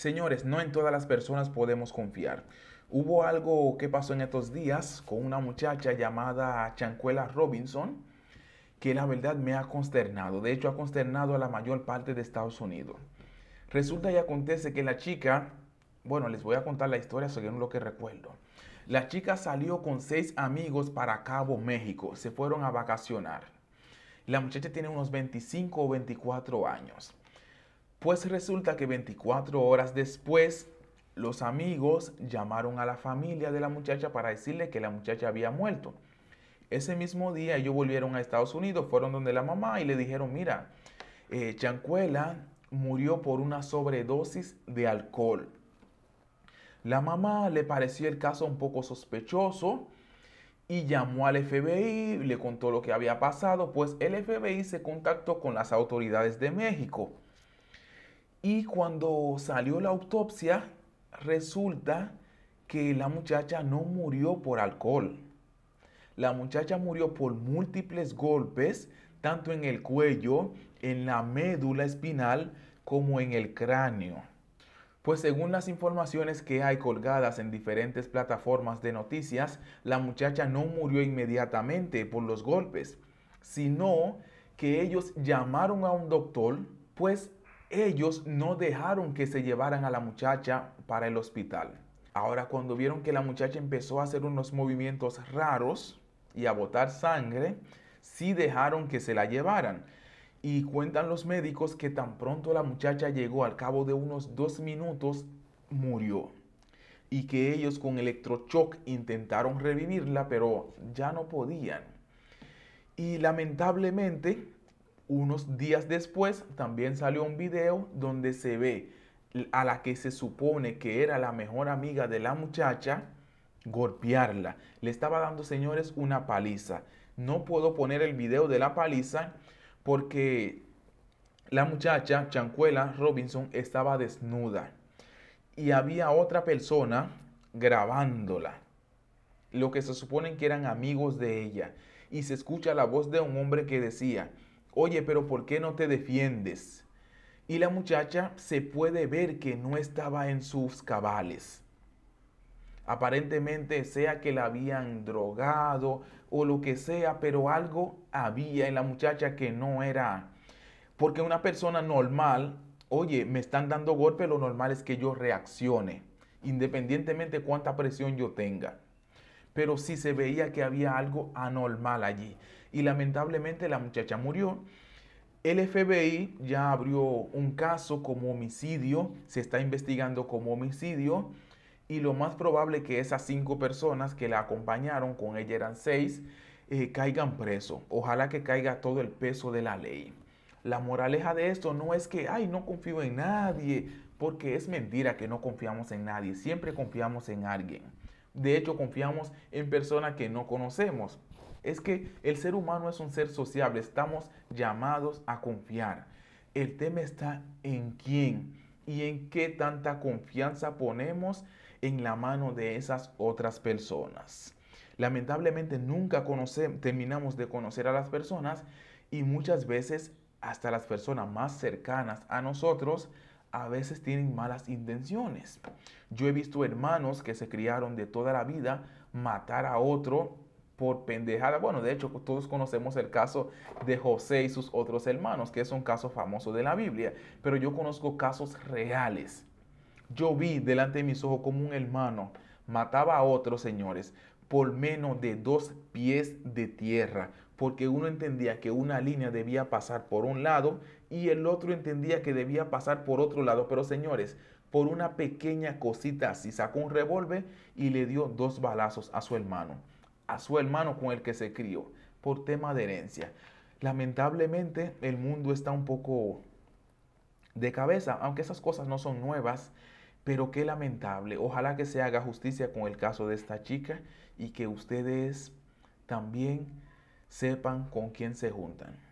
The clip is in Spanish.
Señores, no en todas las personas podemos confiar. Hubo algo que pasó en estos días con una muchacha llamada Chancuela Robinson que la verdad me ha consternado. De hecho, ha consternado a la mayor parte de Estados Unidos. Resulta y acontece que la chica, bueno, les voy a contar la historia según lo que recuerdo. La chica salió con seis amigos para Cabo México. Se fueron a vacacionar. La muchacha tiene unos 25 o 24 años. Pues resulta que 24 horas después, los amigos llamaron a la familia de la muchacha para decirle que la muchacha había muerto. Ese mismo día ellos volvieron a Estados Unidos, fueron donde la mamá y le dijeron, mira, eh, Chancuela murió por una sobredosis de alcohol. La mamá le pareció el caso un poco sospechoso y llamó al FBI, le contó lo que había pasado, pues el FBI se contactó con las autoridades de México. Y cuando salió la autopsia, resulta que la muchacha no murió por alcohol. La muchacha murió por múltiples golpes, tanto en el cuello, en la médula espinal, como en el cráneo. Pues según las informaciones que hay colgadas en diferentes plataformas de noticias, la muchacha no murió inmediatamente por los golpes, sino que ellos llamaron a un doctor, pues ellos no dejaron que se llevaran a la muchacha para el hospital. Ahora cuando vieron que la muchacha empezó a hacer unos movimientos raros y a botar sangre, sí dejaron que se la llevaran. Y cuentan los médicos que tan pronto la muchacha llegó al cabo de unos dos minutos, murió. Y que ellos con electrochoc intentaron revivirla, pero ya no podían. Y lamentablemente unos días después también salió un video donde se ve a la que se supone que era la mejor amiga de la muchacha golpearla. Le estaba dando, señores, una paliza. No puedo poner el video de la paliza porque la muchacha, Chancuela Robinson, estaba desnuda y había otra persona grabándola. Lo que se supone que eran amigos de ella. Y se escucha la voz de un hombre que decía, oye, pero ¿por qué no te defiendes? Y la muchacha se puede ver que no estaba en sus cabales. Aparentemente sea que la habían drogado o lo que sea, pero algo había en la muchacha que no era. Porque una persona normal, oye, me están dando golpe, lo normal es que yo reaccione, independientemente cuánta presión yo tenga. Pero sí se veía que había algo anormal allí y lamentablemente la muchacha murió. El FBI ya abrió un caso como homicidio, se está investigando como homicidio y lo más probable que esas cinco personas que la acompañaron, con ella eran seis, eh, caigan preso. Ojalá que caiga todo el peso de la ley. La moraleja de esto no es que, ay, no confío en nadie, porque es mentira que no confiamos en nadie, siempre confiamos en alguien. De hecho, confiamos en personas que no conocemos. Es que el ser humano es un ser sociable, estamos llamados a confiar. El tema está en quién y en qué tanta confianza ponemos en la mano de esas otras personas. Lamentablemente nunca conocemos terminamos de conocer a las personas y muchas veces hasta las personas más cercanas a nosotros a veces tienen malas intenciones. Yo he visto hermanos que se criaron de toda la vida matar a otro por pendejada. Bueno, de hecho, todos conocemos el caso de José y sus otros hermanos, que es un caso famoso de la Biblia, pero yo conozco casos reales. Yo vi delante de mis ojos como un hermano mataba a otros, señores, por menos de dos pies de tierra, porque uno entendía que una línea debía pasar por un lado y el otro entendía que debía pasar por otro lado. Pero señores, por una pequeña cosita así sacó un revólver y le dio dos balazos a su hermano, a su hermano con el que se crió, por tema de herencia. Lamentablemente el mundo está un poco de cabeza, aunque esas cosas no son nuevas. Pero qué lamentable. Ojalá que se haga justicia con el caso de esta chica y que ustedes también sepan con quién se juntan.